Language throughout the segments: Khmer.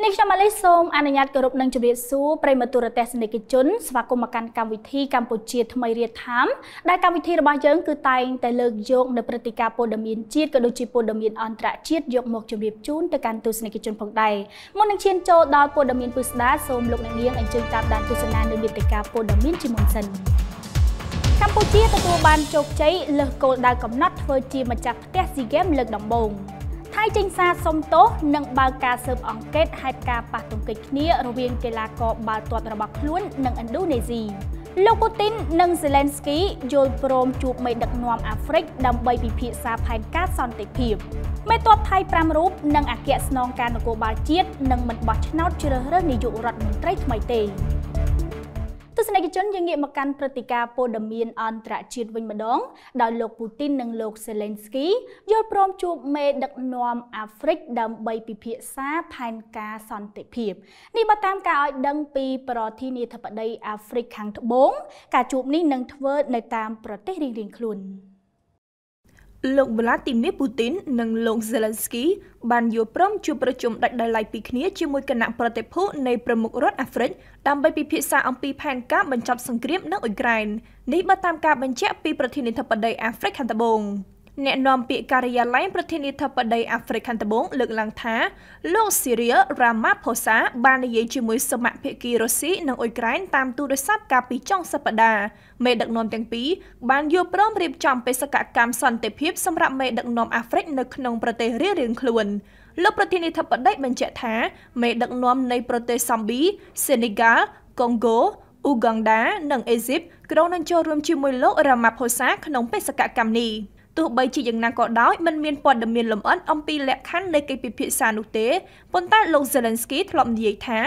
នេះខ្ញុំម៉ាលីសូមអនុញ្ញាតគោរពនឹងជម្រាបសួរប្រិមត្តទូរទស្សនិកជន ស្វាគមន៍មកកាន់កម្មវិធីកម្ពុជា ថ្មីរៀបធំដែលកម្មវិធីរបស់យើងគឺតែងតែលើកយកនៅព្រឹត្តិការណ៍ព័ត៌មានជាតិក៏ដូចជាព័ត៌មានអន្តរជាតិយកមកជម្រាបជូនទៅកាន់ទស្សនិកជន ផងដែរមុននឹងឈានចូលដល់ព័ត៌មានពិស្ដាសូមលោកអ្នកនាងអញ្ជើញតាមដានទស្សនានៅមាតិកាព័ត៌មានជាមុនសិនកម្ពុជាទទួលបានជោគជ័យលើសគោលដៅកំណត់ធ្វើជាម្ចាស់ផ្ទះស៊ីហ្គេមលើកដំបូងថៃចេញសារសុំទោសនិងបើកការស៊ើបអង្កេតហេតុការណ៍ប៉ះទង្គិចគ្នារវាងកីឡាករបាល់ទាត់របស់ខ្លួននិងឥណ្ឌូនេស៊ីលោកពូទីននិងសេឡែនស្គីយល់ព្រមជួបមេដឹកនាំអាហ្វ្រិកដើម្បីពិភាក្សាផែនការសន្តិភាពមេតបថៃ5រូបនិងអគ្គស្នងការនគរបាលជាតិនឹងមិនបោះឆ្នោតជ្រើសរើសនាយករដ្ឋមន្ត្រីថ្មីទេស្សនិកជនយើងងាកមកកាន់ព្រឹត្តិការណ៍ព័ត៌មានអន្តរជាតិវិញម្ដងដោយលោកពូទីននិងលោកសេឡេនស្គីយល់ព្រមជួបមេដឹកនាំអាហ្វ្រិក ដើម្បីពិភាក្សាផែនការសន្តិភាពនេះបើតាមការឲ្យដឹងពី ប្រធានាធិបតីអាហ្វ្រិកខាងត្បូងការជួបនេះនឹងធ្វើនៅតាមប្រទេសរៀងៗខ្លួន។លោក Vladimir Putin និងលោក Zelensky បានយល់ព្រមជួបប្រជុំដាច់ដោយឡែកពីគ្នាជាមួយគណៈប្រតិភូនៃប្រមុខរដ្ឋអាហ្វ្រិកដើម្បីពិភាក្សាអំពីផែនការបញ្ចប់សង្គ្រាមនៅអ៊ុយក្រែននេះបើតាមការបញ្ជាក់ពីប្រធានាធិបតីអាហ្វ្រិកខាងត្បូងអ្នកនាំពាក្យការិយាល័យប្រធានាធិបតីអាហ្វ្រិកខាងត្បូងលើកឡើងថាលោកស៊ីរៀលរ៉ាម៉ាផូសាបាននិយាយជាមួយសមាភិកីរុស្ស៊ីនិងអ៊ុយក្រែនតាមទូរស័ព្ទកាលពីចុងសប្តាហ៍មេដឹកនាំទាំងពីរបានយល់ព្រមរៀបចំបេសកកម្មសន្តិភាពសម្រាប់មេដឹកនាំអាហ្វ្រិកនៅក្នុងប្រទេសរៀងៗខ្លួន លោកប្រធានាធិបតីបញ្ជាក់ថា មេដឹកនាំនៃប្រទេសសម្ប៊ីសេនីហ្កាល់កុងហ្គោអ៊ូហ្គង់ដានិងអេស៊ីបក្រុងនឹងចូលរួមជាមួយលោករ៉ាម៉ាផូសាក្នុងបេសកកម្មនេះ។ទោះបីជាយ៉ាងណាក៏ដោយមិនមានព័ត៌មានលម្អិតអំពីលក្ខខណ្ឌនៃកិច្ចពិភាក្សានោះទេប៉ុន្តែលោក Zelensky ធ្លាប់និយាយថា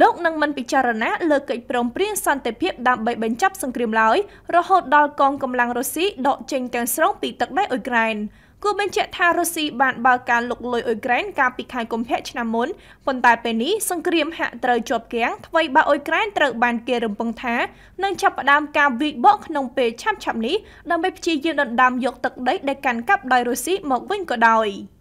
លោកនឹងមិនពិចារណាលើកិច្ចព្រមព្រៀងសន្តិភាពដើម្បីបញ្ចប់សង្គ្រាមឡើយរហូតដល់កងកម្លាំងរុស្ស៊ីដកចេញទាំងស្រុងពីទឹកដីអ៊ុយក្រែន។គូបញ្ជាក់ថារុស្ស៊ីបានបើកការលុកលុយអ៊ុយក្រែនកាលពីខែកុម្ភៈឆ្នាំមុនប៉ុន្តែពេលនេះសង្គ្រាមហាក់ត្រូវជាប់គាំងថ្មីបើអ៊ុយក្រែនត្រូវបានគេរំពឹងថានឹងចាប់ផ្ដើមការវាយបកក្នុងពេលឆាប់ៗនេះដើម្បីព្យាយាមដណ្ដើមយកទឹកដីដែលកាន់កាប់ដោយរុស្ស៊ីមកវិញក៏ដោយ។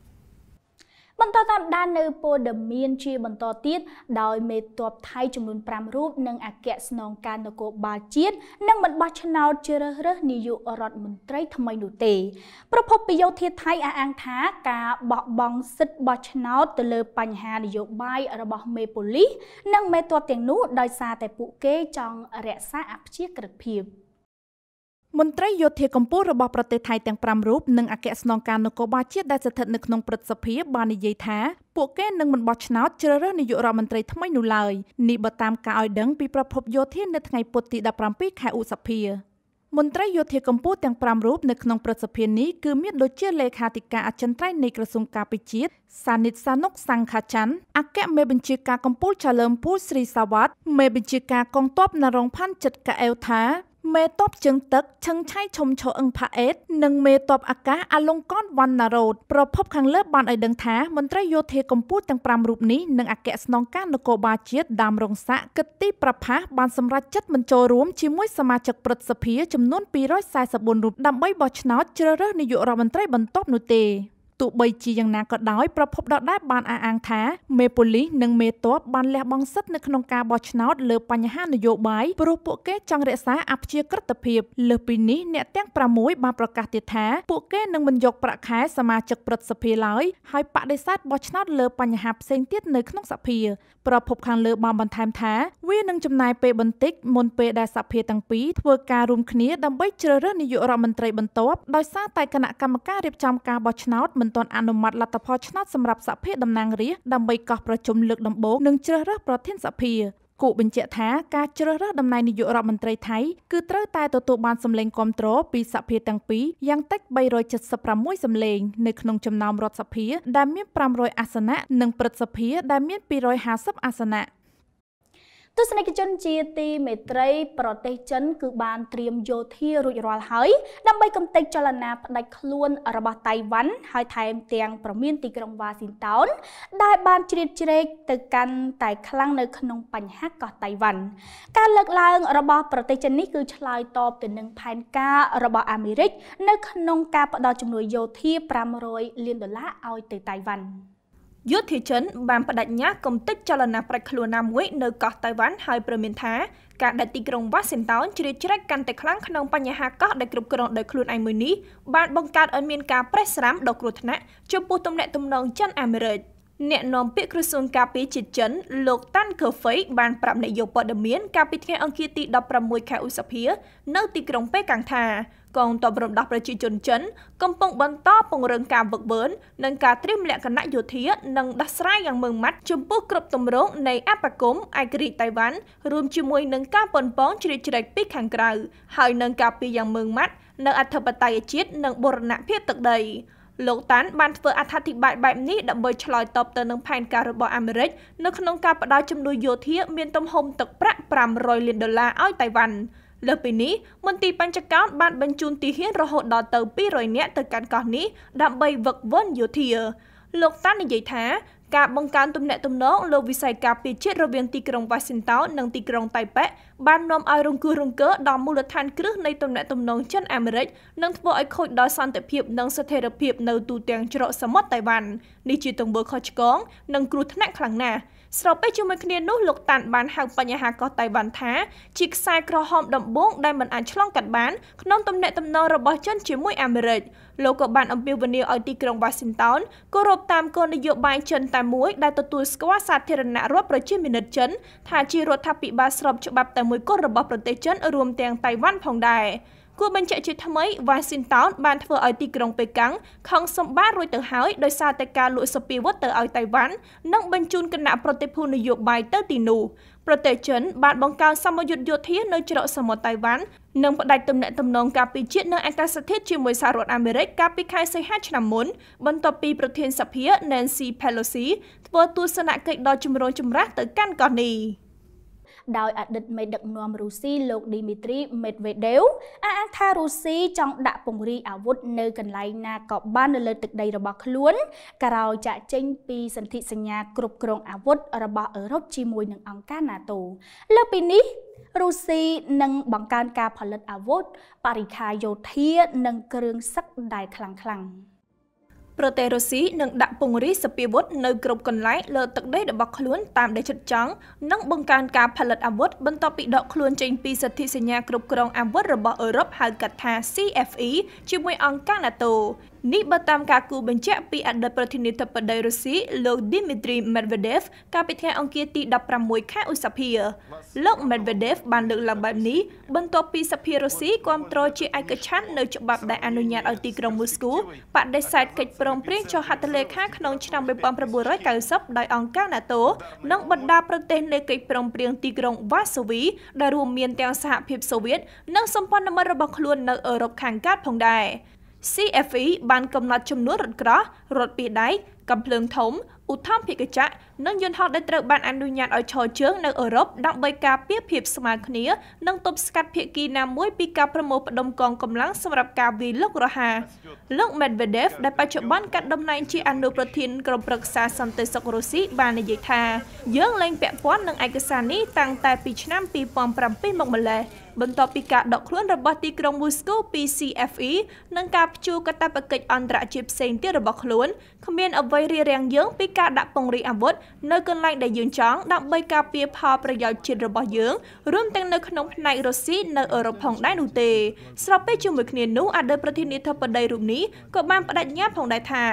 បន្តតាមដាននៅព័ត៌មានជាបន្តទៀតដោយមេតបថៃចំនួន5រូបនិងអគ្គស្នងការនគរបាលជាតិនិងមិនបោះឆ្នោតជ្រើសរើសនាយករដ្ឋមន្ត្រីថ្មីនោះទេ ប្រពន្ធពីយោធាថៃអះអាងថាការបោះបង់សិទ្ធិបោះឆ្នោតទៅលើបញ្ហានយោបាយរបស់មេប៉ូលីសនិងមេតបទាំងនោះដោយសារតែពួកគេចង់រក្សាអព្យាក្រឹតភាព។មន្ត្រីយោធាកម្ពុជារបស់ប្រទេសថៃទាំង5រូបនិងអគ្គស្នងការនគរបាលជាតិដែលស្ថិតនៅក្នុងព្រឹទ្ធសភាបាននិយាយថាពួកគេនឹងមិនបោះឆ្នោតជ្រើសរើសនាយករដ្ឋមន្ត្រីថ្មីនោះឡើយនេះបើតាមការឲ្យដឹងពីប្រភពយោធានៅថ្ងៃពុធទី17ខែឧសភាមន្ត្រីយោធាកម្ពុជាទាំង5រូបនៅក្នុងព្រឹទ្ធសភានេះគឺមានដូចជាលេខាធិការអចិន្ត្រៃយ៍នៃក្រសួងការពារជាតិសានិតសានុកសង្ខាច័ន្ទអគ្គមេបញ្ជាការកម្ពុជាចាលឹមពូលស្រីសាវ៉ាត់មេបញ្ជាការកងទ័ពណារងផាន់ចិត្តកែវថាមេតបជើងទឹកឈឹងឆៃឈុំឈរអឹងផាអេតនិងមេតបអាកាសអាលង្កនវណ្ណារ៉ូតប្រភពខាងលើបានឲ្យដឹងថាមន្ត្រីយោធាកម្ពុជាទាំង5រូបនេះនិងអគ្គស្នងការនគរបាលជាតិដើមរងស័កគិតទីប្រផាសបានសម្រេចចិត្តមិនចូលរួមជាមួយសមាជិកព្រឹទ្ធសភាចំនួន244រូបដើម្បីបោះឆ្នោតជ្រើសរើសនាយករដ្ឋមន្ត្រីបន្ទាប់នោះទេទោះបីជាយ៉ាងណាក៏ដោយប្រភពដដែលបានអះអាងថាមេប៉ូលីសនិងមេទ័ពបានលះបង់សិទ្ធិនៅក្នុងការបោះឆ្នោតលើបញ្ហានយោបាយព្រោះពួកគេចង់រក្សាអព្យាក្រឹតភាពលើសពីនេះអ្នកទាំង6បានប្រកាសទៀតថាពួកគេនឹងមិនយកប្រាក់ខែសមាជិកព្រឹទ្ធសភាឡើយហើយបដិសេធបោះឆ្នោតលើបញ្ហាផ្សេងទៀតនៅក្នុងសភាប្រភពខាងលើបានបន្ថែមថាវានឹងចំណាយពេលបន្តិចមុនពេលដែលសភាទាំងពីរធ្វើការរួមគ្នាដើម្បីជ្រើសរើសនាយករដ្ឋមន្ត្រីបន្ទាប់ដោយសារតែគណៈកម្មការរៀបចំការបោះឆ្នោតមិនមិនទាន់អនុម័តលទ្ធផលឆ្នោតសម្រាប់សភាតំណាងរាស្ត្រដើម្បីកោះប្រជុំលើកដំបូងនិងជ្រើសរើសប្រធានសភាគូបញ្ជាក់ថាការជ្រើសរើសតំណែងនាយករដ្ឋមន្ត្រីថៃគឺត្រូវតែទទួលបានសម្លេងគាំទ្រពីសភាទាំងពីរយ៉ាងតិច376សម្លេងនៅក្នុងចំណោមរដ្ឋសភាដែលមាន500អាសនៈនិងព្រឹទ្ធសភាដែលមាន250អាសនៈទស្សនិកជនជាទីមេត្រីប្រទេសចិន គឺបានត្រៀមយោធារួចរាល់ហើយ ដើម្បីកំទេចចលនាផ្ដាច់ខ្លួន របស់តៃវ៉ាន់ហើយថែមទាំងប្រមានទីក្រុងវ៉ាស៊ីនតោនដែល បានជ្រៀតជ្រែកទៅកាន់តែខ្លាំងនៅក្នុង បញ្ហាកោះតៃវ៉ាន់ការលើកឡើងរបស់ប្រទេសចិននេះគឺឆ្លើយតបទៅនឹងផែនការរបស់អាមេរិកនៅក្នុងការផ្ដល់ជំនួយយោធា500លានដុល្លារឲ្យទៅតៃវ៉ាន់យោធាចិនបានបដិញ្ញាកំទេចចលនាប្រាច់ខ្លួនណាមួយនៅកោះតៃវ៉ាន់ហើយប្រមានថាការដែលទីក្រុងវ៉ាស៊ីនតោនជ្រៀតជ្រែកកាន់តែខ្លាំងក្នុងបញ្ហាកោះដែលគ្រប់គ្រងដោយខ្លួនឯងមួយនេះបានបង្កើតឲ្យមានការប្រេះស្រាំដល់គ្រោះថ្នាក់ចំពោះទំនាក់ទំនងចិនអាមេរិក។អ្នកនាំពាក្យក្រសួងការពារជាតិចិន លោកតាន់ខឺហ្វេបានប្រាប់អ្នកយកព័ត៌មានកាលពីថ្ងៃអង្គារទី16ខែឧសភា នៅទីក្រុងប៉េកាំងថាកងទ័ពរំដោះប្រជាជនចិន កំពុងបន្តពង្រឹងការវឹកវើនិងការត្រៀមលក្ខណៈយោធានិងដោះស្រាយយ៉ាងម៉ឺងម៉ាត់ចំពោះគ្រប់ទម្រង់នៃអបគមឯករាជ្យតៃវ៉ាន់រួមជាមួយនឹងការប៉ុនប៉ងជ្រៀតជ្រែកពីខាងក្រៅហើយនឹងការពារយ៉ាងម៉ឺងម៉ាត់នៅអធិបតេយ្យជាតិនិងបូរណភាពទឹកដី។លោកតាន់បានធ្វើអត្ថាធិប្បាយបែបនេះដើម្បីឆ្លើយតបទៅនឹងផែនការរបស់អាមេរិកនៅក្នុងការផ្តល់ជំនួយយោធា មានទំហំទឹកប្រាក់500លានដុល្លារឲ្យតៃវ៉ាន់លើសពីនេះមន្ត្រីបញ្ចកោណបាន បញ្ជូនទីហ៊ានរហូតដល់ទៅ200នាក់ទៅកាន់កោះនេះដើម្បីវឹកវិលយោធាលោកតាន់និយាយថាការបង្កើនទំនាក់ទំនងលើវិស័យការពារជាតិរវាងទីក្រុង Washington និងទីក្រុងតៃប៉េបាននាំឲ្យរង្គើរង្គើដល់មូលដ្ឋានគ្រឹះនៃទំនាក់ទំនងចិនអាមេរិកនិងធ្វើឲ្យខូចដល់សន្តិភាពនិងស្ថិរភាពនៅទូទាំងច្រកសមុទ្រតៃវ៉ាន់នេះជាទង្វើខុសឆ្គងនិងគ្រោះថ្នាក់ខ្លាំងណាស់។ស្រពេចជាមួយគ្នានោះលោកតាន់បានហៅបញ្ហាកោះតៃវ៉ាន់ថាជាខ្សែក្រហមដំបូងដែលមិនអាចឆ្លងកាត់បានក្នុងទំនាក់ទំនងរបស់ចិនជាមួយអាមេរិកលោកក៏បានអំពាវនាវឲ្យទីក្រុង Washington គោរពតាមគោលនយោបាយចិនតែមួយដែលទទួលស្គាល់សាធារណរដ្ឋប្រជាមានិតចិនថាជារដ្ឋាភិបាលស្របច្បាប់តែមួយគត់របស់ប្រទេសចិនរួមទាំងតៃវ៉ាន់ផងដែរ។គួរបញ្ជាក់ជាថ្មី Washington បានធ្វើឲ្យទីក្រុងប៉េកាំងខឹងសម្បារួចទៅហើយដោយសារតែការលួចសពាវុធទៅឲ្យតៃវ៉ាន់និងបញ្ជូនគណៈប្រតិភូនយោបាយទៅទីនោះប្រទេសចិនបានបង្កើនសម្ពយុទ្ធយោធានៅច្រកសមុទ្រតៃវ៉ាន់និងផ្ដាច់ទំនាក់ទំនងការពីជាតិនៅអាកាសធាតុជាមួយសហរដ្ឋអាមេរិកកាលពីខែសីហាឆ្នាំមុនបន្ទាប់ពីប្រធានសភា Nancy Pelosi ធ្វើទស្សនកិច្ចដល់ជំរងចម្រាស់ទៅកាន់កោះនេះ។ដោយអតីតមេដឹកនាំរុស្ស៊ីលោកឌីមីត្រីមេតវេដេវអះអាងថារុស្ស៊ីចង់ដាក់ពង្រាយអាវុធនៅកន្លែងណាក៏បាននៅលើទឹកដីរបស់ខ្លួនក្រោយចាក់ចេញពីសន្ធិសញ្ញាគ្រប់គ្រងអាវុធរបស់អឺរ៉ុបជាមួយនឹងអង្គការ NATO លើពីនេះរុស្ស៊ីនឹងបង្កើនការផលិតអាវុធបរិខាយោធា និងគ្រឿងសឹកដែលខ្លាំងខ្លាំង។ប្រទេសរុស្ស៊ីនឹងដាក់ពង្រាយសពាវុធនៅគ្រប់កន្លែងលើទឹកដីរបស់ខ្លួនតាមដែលចិត្តចង់និងបង្កើនការផលិតអាវុធបន្ទាប់ពីដកខ្លួនចេញពីសន្ធិសញ្ញាគ្រប់គ្រងអាវុធរបស់អឺរ៉ុបហៅកាត់ថា CFE ជាមួយអង្គការ NATO នេះបើតាមការគូបញ្ជាក់ពីអតីតប្រធានាធិបតីរុស្ស៊ីលោក Dmitry Medvedev កាលពីថ្ងៃអង្គារទី16ខែឧសភាលោក Medvedev បានលើកឡើងបែបនេះបន្ទាប់ពីសភារុស្ស៊ីគាំទ្រជាឯកច្ឆន្ទនៅច្បាប់ដែលអនុញ្ញាតឲ្យទីក្រុងមូស្គូបដិសេធកិច្ចព្រមព្រៀងចុះហត្ថលេខាក្នុងឆ្នាំ1990ដោយអង្គការ NATO និងបណ្ដាប្រទេសនៃកិច្ចព្រមព្រៀងទីក្រុងវ៉ាសូវីដែលរួមមានទាំងសហភាពសូវៀតនិងសម្ព័ន្ធមិត្តរបស់ខ្លួននៅអឺរ៉ុបខាងកើតផងដែរ។ CFE បានកំណត់ចំនួនរថក្រោះរថពីដែកកំភ្លើងធំឧទ្ធម្ភិកចក្រនិងយន្តហោះដែលត្រូវបានអនុញ្ញាតឲ្យឈរជើងនៅអឺរ៉ុបដើម្បីការពារភាពស្មើគ្នានិងទប់ស្កាត់ភាគីណាមួយពីការប្រមូលផ្តុំកងកម្លាំងសម្រាប់ការវាយលុករហ័សលោក Medvedev ដែលបច្ចុប្បន្នកាន់តំណែងជាអនុប្រធានក្រុមប្រឹក្សាសន្តិសុខរុស្ស៊ីបាននិយាយថាយើងលែងពាក់ព័ន្ធនឹងឯកសារនេះតាំងតែពីឆ្នាំ2007មកម្ល៉េះបន្ទាប់ពីការដកខ្លួនរបស់ទីក្រុងមូស្គូពី CFE និងការព្យួរកាតព្វកិច្ចអន្តរជាតិផ្សេងទៀតរបស់ខ្លួនគ្មានអ្វីរារាំងយើងពីការដាក់ពង្រាយអាវុធនៅកន្លែងដែលយើងចង់ដើម្បីការពារផលប្រយោជន៍ជាតិរបស់យើងរួមទាំងនៅក្នុងផ្នែករុស្ស៊ីនៅអឺរ៉ុបផងដែរនោះទេស្របពេលជាមួយគ្នានោះអតីតប្រធានាធិបតីរូបនេះក៏បានបដិញ្ញាផងដែរថា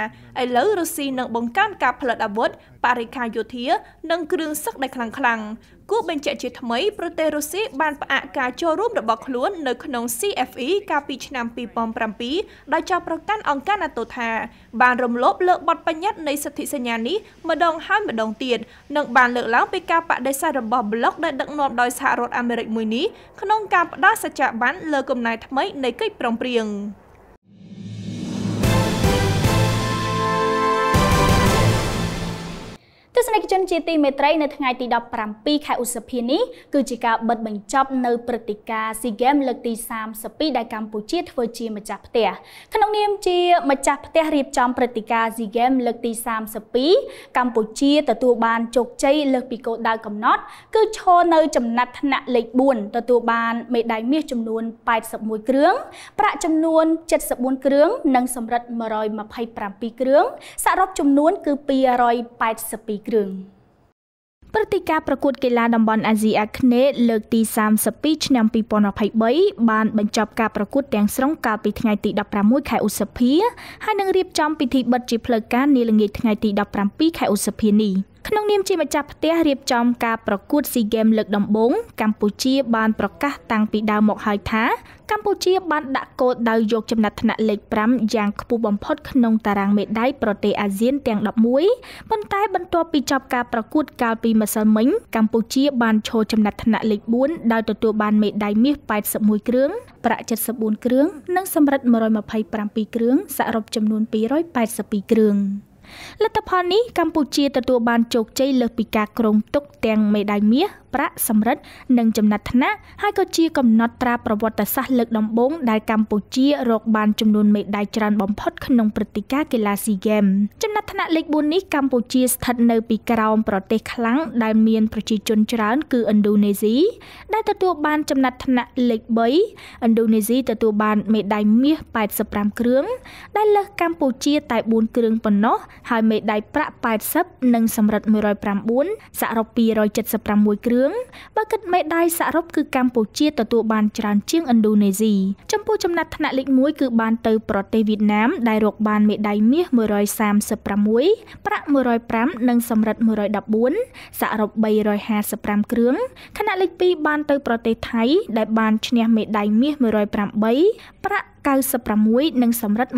ឥឡូវរុស្ស៊ីនឹងបង្កើនការផលិតអាវុធបរិខាយោធានិងគ្រឿងសឹកដែលខ្លាំងខ្លាំងគួរបញ្ជាក់ជាថ្មី ប្រទេសរុស្ស៊ីបានផ្អាកការចូលរួមរបស់ខ្លួននៅក្នុង CFE កាលពីឆ្នាំ2007ដោយចោទប្រកាន់អង្គការ NATO ថាបានរំលោភលើបទបញ្ញត្តិនៃសិទ្ធិសញ្ញានេះម្ដងហើយម្ដងទៀតនិងបានលើកឡើងពីការបដិសេធរបស់ប្លុកដែលដឹកនាំដោយសហរដ្ឋអាមេរិកមួយនេះក្នុងការផ្ដល់សច្ចាប័នលើគំណែថ្មីនៃកិច្ចព្រមព្រៀង។ជនជាទីមេត្រីនៅថ្ងៃទី17ខែឧសភានេះគឺជាការបិទបញ្ចប់នៅព្រឹត្តិការណ៍ SEA Games លើកទី32ដែលកម្ពុជាធ្វើជាម្ចាស់ផ្ទះក្នុងនាមជាម្ចាស់ផ្ទះរៀបចំព្រឹត្តិការណ៍ SEA Games លើកទី32កម្ពុជាទទួលបានជោគជ័យលើសពីគោលដៅកំណត់គឺឈរនៅចំណាត់ថ្នាក់លេខ4ទទួលបានមេដាយមាសចំនួន81គ្រឿងប្រាក់ចំនួន74គ្រឿងនិងសំរឹទ្ធ127គ្រឿងសរុបចំនួនគឺ282គ្រឿងព្រឹត្តិការណ៍ប្រកួតកីឡាតំបន់អាស៊ីអាគ្នេយ៍លើកទី32ឆ្នាំ2023បានបញ្ចប់ការប្រកួតទាំងស្រុងកាលពីថ្ងៃទី16ខែឧសភាហើយនឹងរៀបចំពិធីបិទជាផ្លូវការនាល្ងាចថ្ងៃទី17ខែឧសភានេះ។ក្នុងនាមជាម្ចាស់ផ្ទះរៀបចំការប្រកួតស៊ីហ្គេមលើកដំបូងកម្ពុជាបានប្រកាសតាំងពីដើមមកហើយថាកម្ពុជាបានដាក់គោលដៅយកចំណាត់ថ្នាក់លេខ5យ៉ាងខ្ពស់បំផុតក្នុងតារាងមេដាយប្រទេសអាស៊ានទាំង11ប៉ុន្តែបន្ទាប់ពីចប់ការប្រកួតកាលពីម្សិលមិញកម្ពុជាបានឈរចំណាត់ថ្នាក់លេខ4ដោយទទួលបានមេដាយមាស81គ្រឿងប្រាក់74គ្រឿងនិងសំរឹទ្ធ125គ្រឿងសរុបចំនួន282គ្រឿង។លទ្ធផលនេះកម្ពុជាទទួលបានជោគជ័យលើសពីការគ្រោងទុកទាំងមេដាយមាសប្រាក់សម្រិតនិងចំណាត់ថ្នាក់ហើយក៏ជា កំណត់ត្រាប្រវត្តិសាស្ត្រលើកដំបូងដែលកម្ពុជារកបានចំនួនមេដាយច្រើនបំផុតក្នុងព្រឹត្តិការណ៍កីឡា SEA Games ចំណាត់ថ្នាក់លេខ4នេះកម្ពុជាស្ថិតនៅពីក្រោមប្រទេសខ្លាំងដែលមានប្រជាជនច្រើន គឺឥណ្ឌូនេស៊ីដែលទទួលបានចំណាត់ថ្នាក់លេខ3ឥណ្ឌូនេស៊ីទទួលបាន មេដាយមាស85គ្រឿងដែលលើសកម្ពុជា តែ4គ្រឿងប៉ុណ្ណោះហើយមេដាយប្រាក់80និងសម្រិត109សរុប276គ្រឿងរឿងបើគិតមេដាយសរុបគឺកម្ពុជាទទួលបានច្រើនជាងឥណ្ឌូនេស៊ីចំពោះចំណាត់ថ្នាក់លេខ1គឺបានទៅប្រទេសវៀតណាម ដែលរកបានមេដាយមាស136ប្រាក់105និងសំរឹទ្ធ114សរុប355គ្រឿងខណៈលេខ2បាន ទៅប្រទេសថៃ ដែលបានឈ្នះមេដាយមាស108ប្រាក់96និងសម្រិត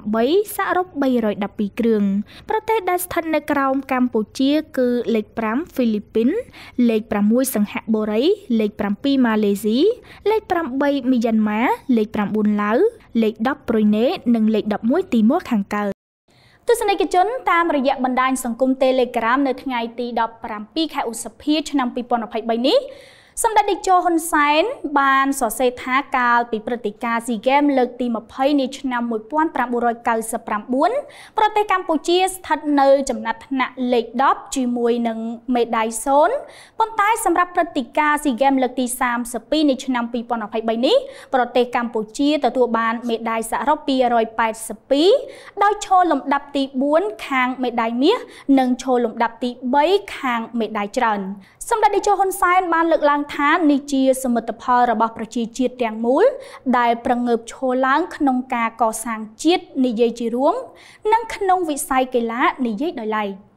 108សរុប312គ្រឿងប្រទេសដែលស្ថិតនៅក្រោមកម្ពុជាគឺលេខ5ហ្វីលីពីន លេខ6សិង្ហបុរី លេខ7ម៉ាឡេស៊ីលេខ8មីយ៉ាន់ម៉ាលេខ9ឡាវលេខ10ប្រ៊ុយណេនិងលេខ11ទីម័រខាងកើតទស្សនិកជនតាមរយៈបណ្ដាញសង្គម Telegram នៅថ្ងៃទី17ខែឧសភាឆ្នាំ2023នេះសម្ដេចតេជោហ៊ុនសែនបានសរសេរថាកាលពីព្រឹត្តិការណ៍ SEA Games លើកទី20នៃឆ្នាំ1999ប្រទេសកម្ពុជាស្ថិតនៅចំណាត់ថ្នាក់លេខ10ជាមួយនឹងមេដាយ0ប៉ុន្តែសម្រាប់ព្រឹត្តិការណ៍ SEA Games លើកទី32នៃឆ្នាំ2023នេះ ប្រទេសកម្ពុជាទទួលបានមេដាយសរុប282ដោយឈរលំដាប់ទី4ខាងមេដាយមាសនិងឈរលំដាប់ទី3ខាងមេដាយច្រើនសម្ដេចតេជោហ៊ុនសែនបានលើកឡើងថានេះជាសមិទ្ធផលរបស់ប្រជាជាតិទាំងមូលដែលប្រងើបឈរឡើងក្នុងការកសាងជាតិនិយាយជារួមនិងក្នុងវិស័យកីឡានិយាយដោយឡែក។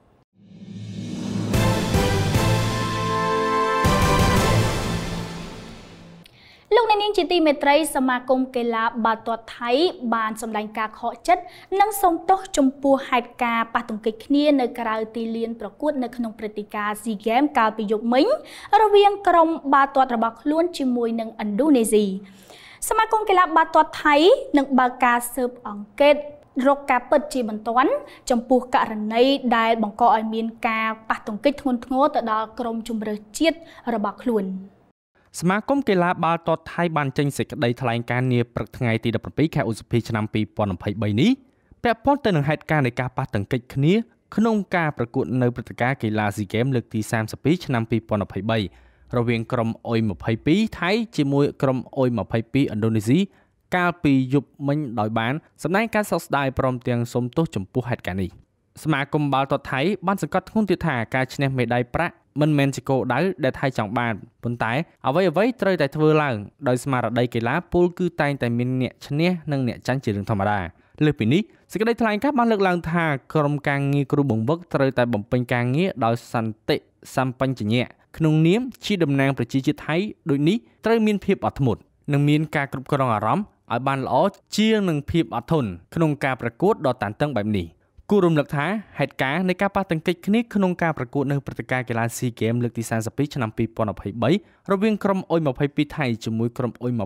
លោកអ្នកនាងជាទីមេត្រី សមាគមកីឡាបាល់ទាត់ថៃបានសម្ដែងការខកចិត្តនិងសោមទោសចំពោះហេតុការណ៍ប៉ះទង្គិចគ្នានៅក្រៅទីលានប្រកួត នៅក្នុងព្រឹត្តិការណ៍ SEA Games កាលពីយប់មិញរវាងក្រុមបាល់ទាត់របស់ខ្លួន ជាមួយនឹងឥណ្ឌូនេស៊ីសមាគមកីឡាបាល់ទាត់ថៃនឹងបើកការស៊ើបអង្កេតរកការពិតជាបន្ទាន់ចំពោះករណីដែលបង្កឲ្យមាន ការប៉ះទង្គិចធ្ងន់ធ្ងរទៅដល់ក្រុមជំរឿសជាតិរបស់ខ្លួន។សមាគមកីឡាបាល់ទាត់ថៃបានចេញសេចក្តីថ្លែងការណ៍នាព្រឹកថ្ងៃទី17ខែឧសភាឆ្នាំ2023នេះពាក់ព័ន្ធទៅនឹងហេតុការណ៍នៃការប៉ះទង្គិចគ្នាក្នុងការប្រកួតនៅព្រឹត្តិការណ៍កីឡា SEA Games លើកទី32ឆ្នាំ2023រវាងក្រុមអ៊ុយ22ថៃជាមួយក្រុមអ៊ុយ22ឥណ្ឌូនេស៊ីកាលពីយប់មិញដោយបានសម្ដែងការសោកស្ដាយព្រមទាំងសុំទោសចំពោះហេតុការណ៍នេះសមាគមបាល់ទាត់ថៃបានសង្កត់ធ្ងន់ទៀតថាការឈ្នះមេដាយប្រាក់មិនមែនជាគោលដៅដែលថៃចង់បានប៉ុន្តែ អ្វីអ្វីត្រូវតែធ្វើឡើងដោយស្មារតីកីឡាពូលគឺតែងតែមានអ្នកឈ្នះនិងអ្នកចាញ់ជារឿងធម្មតាលើសពីនេះសេចក្តីថ្លែងការណ៍បានលើកឡើង ថាក្រុមការងារគ្រូបង្វឹកត្រូវតែបំពេញការងារដោយសន្តិសម្បញ្ញៈក្នុង នាមជាតំណាងប្រជាជាតិថៃដូចនេះត្រូវមានភាពអត់ធ្មត់និងមានការគ្រប់គ្រងអារម្មណ៍ឲ្យបានល្អជាងនឹងភាពអត់ធន់ក្នុងការប្រកួតដ៏តានតឹងបែបនេះ។គូរំលឹកថាហេតុការណ៍នៃការប៉ះទង្គិចគ្នាក្នុងការប្រកួតនៅព្រឹត្តិការណ៍កីឡា SEA Games លើកទី32ឆ្នាំ2023រវាងក្រុមអ៊ុយ22ថៃជាមួយក្រុមអ៊ុយ22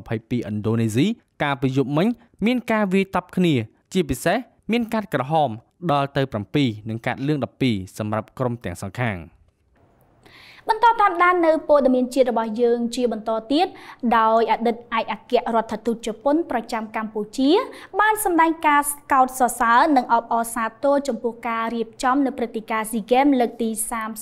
ឥណ្ឌូនេស៊ីកាលពីយប់មិញមានការវាយតប់គ្នាជាពិសេសមានកាត់ក្រហមដល់ទៅ7និងកាត់លឿង12សម្រាប់ក្រុមទាំងសងខាង។បន្តតាមដាននៅព័ត៌មានជាតិរបស់យើងជាបន្តទៀតដោយអតីតឯកអគ្គរដ្ឋទូតជប៉ុនប្រចាំកម្ពុជា បានសម្ដែងការកោតសរសើរនិងអបអរសាទរចំពោះការរៀបចំនៅព្រឹត្តិការណ៍ SEA Games លើកទី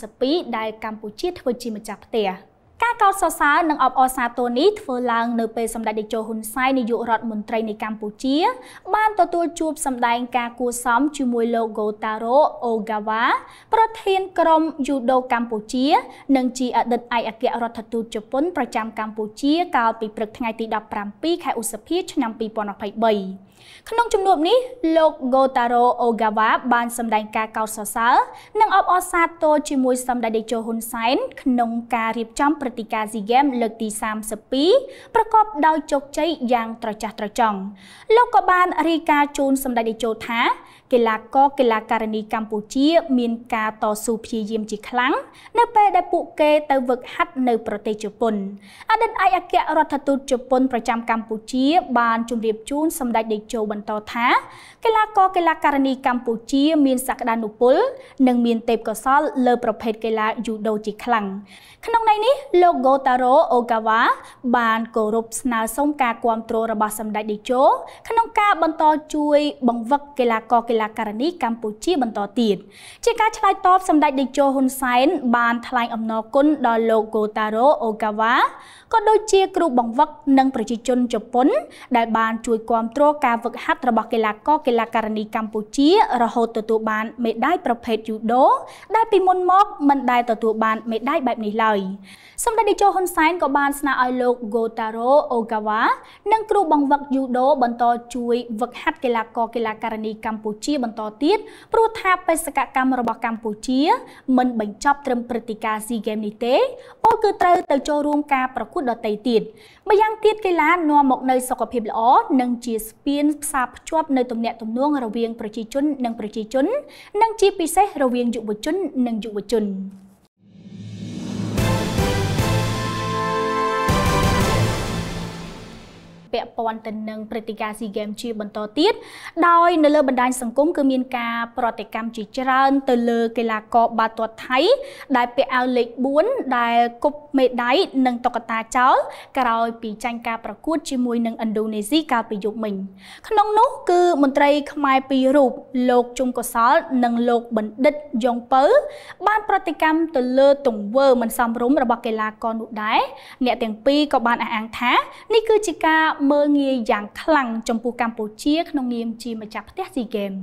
32ដែលកម្ពុជាធ្វើជាម្ចាស់ផ្ទះ។ការកោតសរសើរនិងអបអរសាទរនេះធ្វើឡើងនៅពេលសម្ដេចតេជោហ៊ុនសែននាយករដ្ឋមន្ត្រីនៃកម្ពុជា បានទទួលជួបសម្ដែងការគួសមជាមួយលោក Gotaro Ogawa ប្រធានក្រុមយូដូកម្ពុជា និងជាអតីតឯកអគ្គរដ្ឋទូតជប៉ុនប្រចាំកម្ពុជាកាលពីព្រឹកថ្ងៃទី17ខែឧសភាឆ្នាំ2023ក្នុងជំនួបនេះលោក Gotaro Ogawa បានសម្ដែងការកោតសរសើរនិងអបអរសាទរជាមួយសម្ដេចតេជោហ៊ុនសែនក្នុងការរៀបចំព្រឹត្តិការណ៍ SEA Games លើកទី32ប្រកបដោយជោគជ័យយ៉ាងត្រចះត្រចង់លោកក៏បានរាយការណ៍ជូនសម្ដេចតេជោថាកីឡាករកីឡាការិនីកម្ពុជាមានការតស៊ូព្យាយាមជាខ្លាំងនៅពេលដែលពួកគេទៅវឹកហាត់នៅប្រទេសជប៉ុនអតីតឯកអគ្គរដ្ឋទូតជប៉ុនប្រចាំកម្ពុជា បានជម្រាបជូនសម្ដេចតេជោបន្តថា កីឡាករកីឡាការិនីកម្ពុជាមានសក្តានុពលនិងមានទេពកោសល្យលើប្រភេទកីឡាយូដូជាខ្លាំងក្នុងន័យនេះលោក Gotaro Ogawa បានគោរពស្នើសុំការគាំទ្ររបស់សម្ដេចតេជោក្នុងការបន្តជួយបង្វឹកកីឡាករកីឡាឡាករនីកម្ពុជាបន្តទៀតជាការឆ្លើយតបសម្ដេចតេជោហ៊ុនសែនបានថ្លែងអំណរគុណដល់លោកគូតារ៉ូអូកាវ៉ាក៏ដូចជាគ្រូបង្វឹកនិងប្រជាជនជប៉ុនដែលបានជួយគ្រប់គ្រងការវឹកហាត់របស់កីឡាករកីឡាករនីកម្ពុជារហូតទទួលបានមេដាយប្រភេទយូដូដែលពីមុនមកមិនដែលទទួលបានមេដាយបែបនេះឡើយសម្ដេចតេជោហ៊ុនសែនក៏បានស្នើឲ្យលោកគូតារ៉ូអូកាវ៉ានិងគ្រូបង្វឹកយូដូ បន្តជួយវឹកហាត់កីឡាករកីឡាករនីកម្ពុជាពុជាបន្តទៀតព្រោះថាបេសកកម្មរបស់កម្ពុជា មិនបញ្ចប់ត្រឹមព្រឹត្តិការណ៍ SEA Games នេះទេពោលគឺត្រូវទៅចូលរួមការប្រកួតដទៃទៀតម្យ៉ាងទៀតកីឡានាំមកនៅសុខភាពល្អនិងជាស្ពានផ្សារភ្ជាប់នៅទំនាក់ទំនងរវាងប្រជាជននិងប្រជាជននិងជាពិសេសរវាងយុវជននិងយុវជនពាក់ព័ន្ធទៅនឹងព្រឹត្តិការណ៍ SEA Games ជាបន្តទៀតដោយនៅលើបណ្ដាញសង្គមគឺមានការប្រតិកម្មជាច្រើនទៅលើ កីឡាករបាល់ទាត់ថៃដែលពាក់អាវលេខ4ដែលគប់មេដាយនិងតុក្កតាចោលក្រោយពីចាញ់ការប្រកួតជាមួយនឹងឥណ្ឌូនេស៊ីកាលពីយប់មិញ ក្នុងនោះ គឺមន្ត្រីខ្មែរពីររូបលោកជុំកុសល និងលោកបណ្ឌិតយ៉ងពៅ បានប្រតិកម្មទៅលើទង្វើមិនសមរម្យរបស់កីឡាករនោះដែរអ្នកទាំងពីរក៏បានអះអាងថានេះគឺជាការមើលងាយយ៉ាងខ្លាំងចំពោះកម្ពុជាក្នុងនាមជាម្ចាស់ផ្ទះស៊ីហ្គេម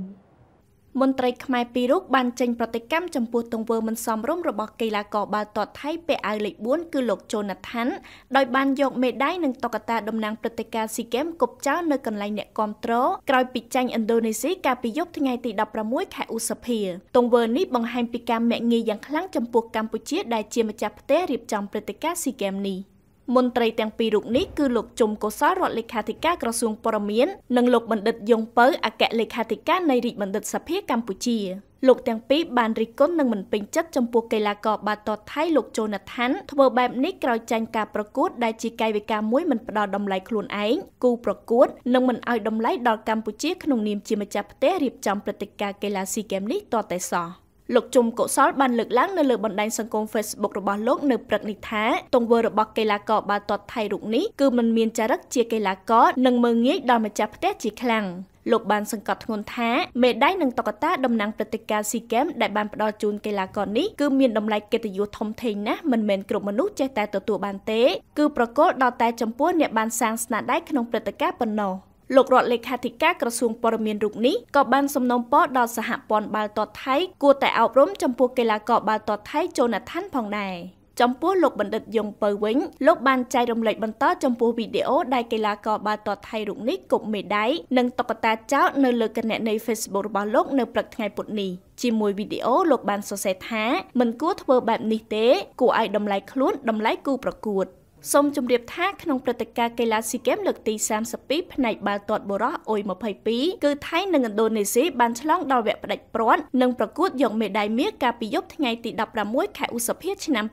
មន្ត្រីខ្មែរពីររូបបានចេញប្រតិកម្មចំពោះទង្វើមិនសមរម្យរបស់កីឡាករបាល់ទាត់ថៃពាក់អាវលេខ4គឺលោកជូណាថាន់ដោយបានយកមេដាយនិងតុក្កតាតំណាងព្រឹត្តិការណ៍ស៊ីហ្គេមគប់ចោលនៅកន្លែងអ្នកគាំទ្រក្រោយពីចាញ់ឥណ្ឌូនេស៊ីកាលពីយប់ថ្ងៃទី16ខែឧសភាទង្វើនេះបង្ហាញពីការមាក់ងាយយ៉ាងខ្លាំងចំពោះកម្ពុជាដែលជាម្ចាស់ផ្ទះរៀបចំព្រឹត្តិការណ៍ស៊ីហ្គេមនេះ។មន្ត្រីទាំងពីររូបនេះគឺលោកជុំកុសលរដ្ឋលេខាធិការក្រសួងព័ត៌មាននិងលោកបណ្ឌិតយងពៅអគ្គលេខាធិការនៃរាជបណ្ឌិតសភាកម្ពុជាលោកទាំងពីរបានរិះគន់និងមិនពេញចិត្តចំពោះកីឡាករបាល់ទាត់ថៃលោកចូណាថាន់ធ្វើបែបនេះក្រោយចាញ់ការប្រកួតដែលជាកាយវិការមួយមិនផ្ដល់តម្លៃខ្លួនឯងគូប្រកួតនិងមិនឲ្យតម្លៃដល់កម្ពុជាក្នុងនាមជាម្ចាស់ផ្ទះរៀបចំព្រឹត្តិការណ៍កីឡាស៊ីហ្គេមនេះតតែសោះ។លោកជុំកុសលបានលើកឡើងនៅលើបណ្ដាញសង្គម Facebook របស់លោកនៅព្រឹកនេះថាទង្វើរបស់កីឡាករបាល់ទាត់ថៃរូបនេះគឺមិនមានចរិតជាកីឡាករនិងមើងងាយដល់ម្ចាស់ផ្ទះជាខ្លាំងលោកបានសង្កត់ធ្ងន់ថាមេដាយនិងតុក្កតាតំណាងព្រឹត្តិការណ៍ SEA Games ដែលបានផ្ដល់ជូនកីឡាករនេះគឺមានតម្លៃកិត្តិយសធំធេងណាស់មិនមែនគ្រប់មនុស្សចេះតែទទួលបានទេគឺប្រកលដល់តែចំពោះអ្នកបានសាងស្នាដៃក្នុងព្រឹត្តិការណ៍ប៉ុណ្ណោះ។លោករដ្ឋលេខាធិការក្រសួងព័ត៌មានរូបនេះក៏បានសំណូមពរដល់សហព័ន្ធបាល់ទាត់ថៃគួរតែអប់រំចំពោះកីឡាករបាល់ទាត់ថៃចូណាថាន់ផងដែរចំពោះលោកបណ្ឌិតយងពៅវិញលោកបានចែករំលែកបន្តចំពោះវីដេអូដែលកីឡាករបាល់ទាត់ថៃរូបនេះគប់មេដាយនិងតុក្កតាចោលនៅលើគណនី Facebook របស់លោក នៅព្រឹកថ្ងៃពុធនេះជាមួយវីដេអូលោកបានសរសេរថា មិនគួរធ្វើបែបនេះទេ គួរឲ្យតម្លៃខ្លួនតម្លៃគូប្រកួត។សូមជម្រាបថាក្នុងព្រឹត្តិការណ៍កីឡាស៊ីហ្គេមលើកទី32ផ្នែកបាល់ទាត់បុរសអ៊ុយ22គឺថៃនិងឥណ្ឌូនេស៊ីបានឆ្លងដល់វគ្គផ្ដាច់ព្រាត់និងប្រកួតយកមេដាយមាសកាលពីយប់ថ្ងៃទី16ខែឧសភាឆ្នាំ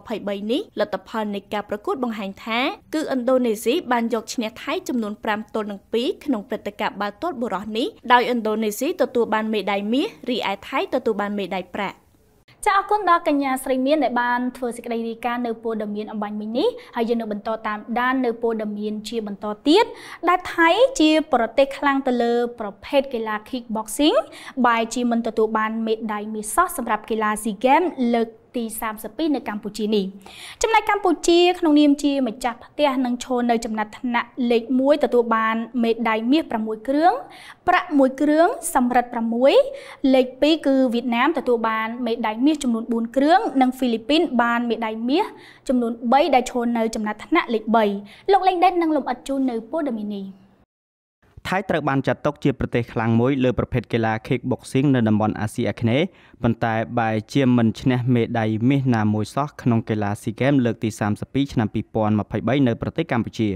2023នេះលទ្ធផលនៃការប្រកួត បង្ហាញថា គឺឥណ្ឌូនេស៊ីបានយកឈ្នះថៃចំនួន5ទល់នឹង2ក្នុងព្រឹត្តិការណ៍បាល់ទាត់បុរសនេះដោយឥណ្ឌូនេស៊ីទទួលបានមេដាយមាសរីឯថៃទទួលបានមេដាយប្រាក់ចាអរគុណដល់កញ្ញាស្រីមានដែលបានធ្វើសេចក្តីរាយការណ៍នៅព័ត៌មានអំបញ្ញមិញនេះហើយយើងនៅបន្តតាមដាននៅព័ត៌មានជាបន្តទៀតដែលថៃជាប្រទេសខ្លាំងទៅលើ ប្រភេទកីឡា Kickboxing បែរជាមិនទទួលបានមេដាយមាសសម្រាប់កីឡា SEA Games លើកទី32នៅកម្ពុជានេះចំណែកកម្ពុជា ក្នុងនាមជាម្ចាស់ផ្ទះនឹងឈរនៅចំណាត់ថ្នាក់លេខ1ទទួលបានមេដាយមាស6គ្រឿងប្រាក់1គ្រឿងសំរិទ្ធ6លេខ2គឺវៀតណាមទទួលបានមេដាយមាសចំនួន4គ្រឿងនិងហ្វីលីពីនបានមេដាយមាសចំនួន3ដែលឈរនៅចំណាត់ថ្នាក់លេខ3លោកលេងដេតនឹងលំអិតជូននៅព័ត៌មាននេះថៃត្រូវបានចាត់ទុកជាប្រទេសខ្លាំងមួយលើប្រភេទកីឡា Kickboxing នៅតំបន់អាស៊ីអាគ្នេយ៍ប៉ុន្តែបែរជាមិនឈ្នះមេដាយមាសណាមួយសោះក្នុងកីឡា SEA Games លើកទី32ឆ្នាំ2023នៅប្រទេសកម្ពុជា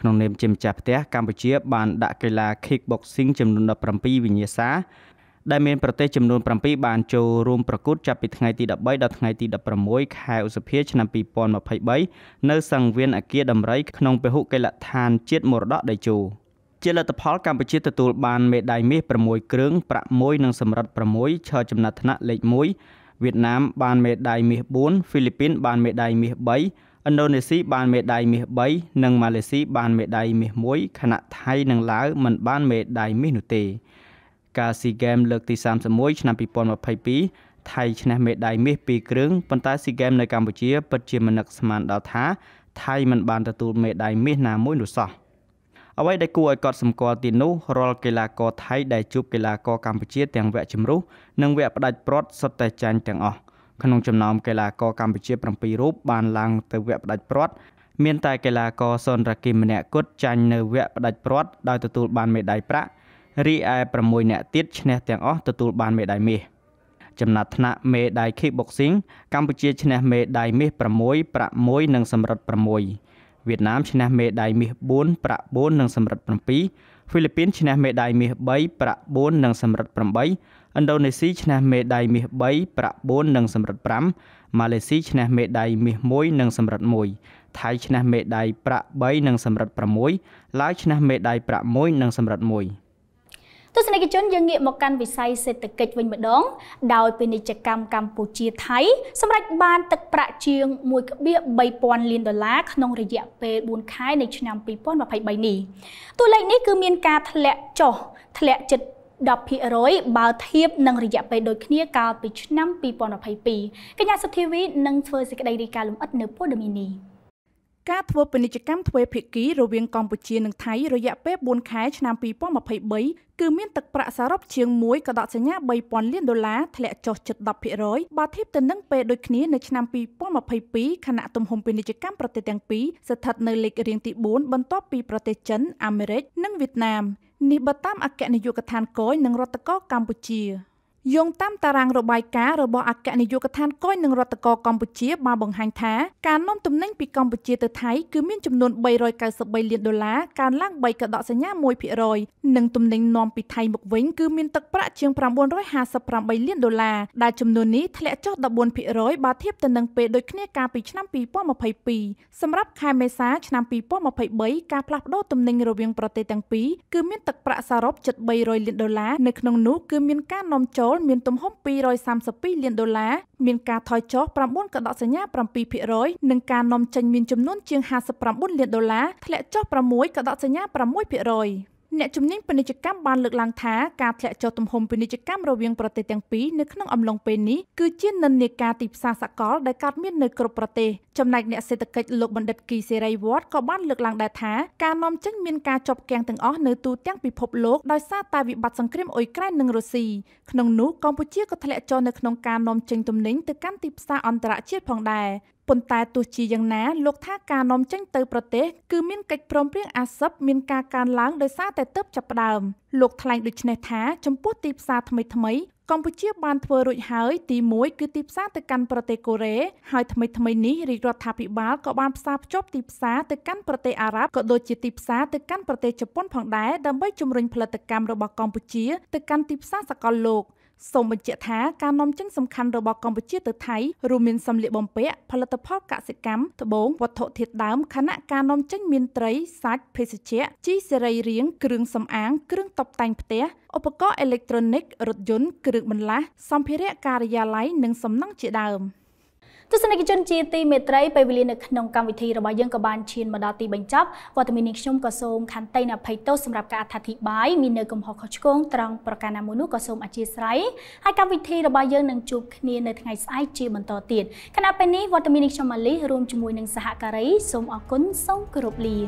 ក្នុងនាមជាម្ចាស់ផ្ទះកម្ពុជាបានដាក់កីឡា Kickboxing ចំនួន17វិញ្ញាសាដែលមានប្រទេសចំនួន7បានចូលរួមប្រកួតចាប់ពីថ្ងៃទី13ដល់ថ្ងៃទី16ខែឧសភាឆ្នាំ2023នៅសង្វៀនអគារដំរីក្នុងពហុកីឡដ្ឋានជាតិមរតកដីជោជាលទ្ធផលកម្ពុជាទទួលបានមេដាយមាស6គ្រឿងប្រាក់1និងសំរឹទ្ធ6ឈរចំណាត់ថ្នាក់លេខ1វៀតណាមបានមេដាយមាស4ហ្វីលីពីនបានមេដាយមាស3ឥណ្ឌូនេស៊ីបានមេដាយមាស3និងម៉ាឡេស៊ីបានមេដាយមាស1ខណៈថៃនិងឡាវមិន បានមេដាយមាសនោះទេការស៊ីហ្គេមលើកទី31ឆ្នាំ2022ថៃឈ្នះមេដាយមាស2គ្រឿងប៉ុន្តែស៊ីហ្គេមនៅកម្ពុជាពិតជាមិននឹកស្មានដល់ថាថៃមិនបានទទួលមេដាយមាសណាមួយនោះសោះ។អ្វីដែលគួរឲ្យកត់សម្គាល់ទីនោះរាល់កីឡាករថៃដែលជួបកីឡាករកម្ពុជាទាំងវគ្គជម្រុះនិងវគ្គផ្ដាច់ព្រាត់សុទ្ធតែចាញ់ទាំងអស់ក្នុងចំណោមកីឡាករកម្ពុជា7រូបបានឡើងទៅវគ្គផ្ដាច់ព្រាត់មានតែកីឡាករសុនរាគីម្នាក់គត់ចាញ់នៅវគ្គផ្ដាច់ព្រាត់ដោយទទួលបានមេដាយប្រាក់រីឯ6អ្នកទៀតឈ្នះទាំងអស់ទទួលបានមេដាយមាសចំណាត់ថ្នាក់មេដាយ Kickboxing កម្ពុជាឈ្នះមេដាយមាស6ប្រាក់1និងសំរឹទ្ធ6វៀតណាមឈ្នះមេដាយមាស4ប្រាក់4និងសំរឹទ្ធ7ហ្វីលីពីនឈ្នះមេដាយមាស3ប្រាក់4និងសំរឹទ្ធ8ឥណ្ឌូនេស៊ីឈ្នះមេដាយមាស3ប្រាក់4និងសំរឹទ្ធ5ម៉ាឡេស៊ីឈ្នះមេដាយមាស1និងសំរឹទ្ធ1ថៃឈ្នះមេដាយប្រាក់3និងសំរឹទ្ធ6ឡាវឈ្នះមេដាយប្រាក់1និងសំរឹទ្ធ1ទស្សនិកជនយើងងាកមកកាន់វិស័យសេដ្ឋកិច្ចវិញម្ដង ដោយពាណិជ្ជកម្មកម្ពុជាថៃ សម្រេចបាន ទឹកប្រាក់ជាង1.3000លានដុល្លារក្នុងរយៈពេល4ខែនៃឆ្នាំ2023នេះតួលេខនេះគឺមានការធ្លាក់ចុះធ្លាក់ចិត្ត10%បើធៀបនឹងរយៈពេលដូចគ្នាកាលពីឆ្នាំ2022កញ្ញាសុធាវីនឹងធ្វើសេចក្តីរាយការណ៍លម្អិតនៅព័ត៌មាននេះ។ការធ្វើពាណិជ្ជកម្មទ្វេភាគីរវាងកម្ពុជានិងថៃរយៈពេល4ខែឆ្នាំ2023គឺមានទឹកប្រាក់សរុបជាង1កដកសញ្ញា3000លានដុល្លារធ្លាក់ចុះជិត10%បើធៀបទៅនឹងពេលដូចគ្នានៅឆ្នាំ2022ខណៈទំហំពាណិជ្ជកម្មប្រទេសទាំងពីរស្ថិតនៅលេខរៀងទី4បន្ទាប់ពីប្រទេសចិនអាមេរិកនិងវៀតណាមនេះបើតាមអគ្គនាយកដ្ឋានគយនឹងរដ្ឋកោកម្ពុជាយោងតាមតារាងរបាយការណ៍របស់អគ្គនាយកដ្ឋានកយនឹងរដ្ឋកោកម្ពុជាបានបង្ហាញថាការនាំទំនិញពីកម្ពុជាទៅថៃគឺមានចំនួន393លានដុល្លារកើនឡើង3កដកសញ្ញា1%និងទំនិញនាំពីថៃមកវិញគឺមានទឹកប្រាក់ជាង958លានដុល្លារដែលចំនួននេះធ្លាក់ចុះ14%បើធៀបទៅនឹងពេលដូចគ្នាកាលពីឆ្នាំ2022សម្រាប់ខែមេសាឆ្នាំ2023ការផ្លាស់ប្តូរទំនិញរវាងប្រទេសទាំងពីរគឺមានទឹកប្រាក់សរុបជិត300លានដុល្លារនៅក្នុងនោះគឺមានការនាំចូលលមានទំហំ232លានដុល្លារមានការថយចុះ9កដកសញ្ញា7%និងការនាំចេញមានចំនួនជាង59លានដុល្លារធ្លាក់ចុះ6កដកសញ្ញា6%អ្នកជំនាញពាណិជ្ជកម្មបានលើកឡើងថាការធ្លាក់ចុះទំហំពាណិជ្ជកម្មរវាងប្រទេសទាំងពីរនៅក្នុងអំឡុងពេលនេះគឺជានិន្នាការទីផ្សារសកលដែលកើតមាននៅគ្រប់ប្រទេសចំណែកអ្នកសេដ្ឋកិច្ចលោកបណ្ឌិតគីសេរីវត្តក៏បានលើកឡើងដែរថាការនាំចេញមានការជាប់គាំងទាំងអស់នៅទូទាំងពិភពលោកដោយសារតែវិបត្តិសង្គ្រាមអ៊ុយក្រែននិងរុស្ស៊ីក្នុងនោះកម្ពុជាក៏ធ្លាក់ចុះនៅក្នុងការនាំចេញទំនិញទៅកាន់ទីផ្សារអន្តរជាតិផងដែរប៉ុន្តែទោះជាយ៉ាងណាលោកថាការនាំចេញទៅប្រទេសគឺមានកិច្ចព្រមព្រៀងអាស៊ានមានការកើនឡើងដោយសារតែទើបចាប់ផ្ដើម លោកថ្លែងដូចនេះថាចំពោះទីផ្សារថ្មីថ្មីកម្ពុជាបានធ្វើរួចហើយទី1គឺទីផ្សារទៅកាន់ប្រទេសកូរ៉េហើយថ្មីថ្មីនេះរាជរដ្ឋាភិបាលក៏បានផ្សារភ្ជាប់ទីផ្សារទៅកាន់ប្រទេសអារ៉ាបក៏ដូចជាទីផ្សារទៅកាន់ប្រទេសជប៉ុនផងដែរដើម្បីជំរុញផលិតកម្មរបស់កម្ពុជាទៅកាន់ទីផ្សារសកលលោក។សូមបញ្ជាក់ថាការនាំចេញសំខាន់របស់កម្ពុជាទៅថៃរួមមានសម្ភារបំពាក់ផលិតផលកសិកម្មត្បូងវត្ថុធាតុដើមខណៈការនាំចេញមានត្រី សាច់ភេសជ្ជៈជីសេរីរាង្គគ្រឿងសម្អាង គ្រឿងតុបតែងផ្ទះឧបករណ៍អេលិចត្រូនិករថយន្តគ្រឿងបន្លាស់សម្ភារៈការិយាល័យនិងសំណង់ជាដើម។ទស្សនិកជនជាទីមេត្រីពេលវេលានៅក្នុងកម្មវិធីរបស់យើងក៏បានឈានមកដល់ទីបញ្ចប់វត្តមាននេះខ្ញុំក៏សូមខន្តីអភ័យទោសសម្រាប់ការអធិប្បាយមាននៅកំហុសខុសឆ្គងត្រង់ប្រការណាមួយនោះក៏សូមអធិស្ឋានហើយកម្មវិធីរបស់យើងនឹងជួបគ្នានៅថ្ងៃស្អែកជាបន្តទៀតខណៈពេលនេះវត្តមាននេះខ្ញុំម៉ាលីរួមជាមួយនឹងសហការីសូមអរគុណសូមគោរពលា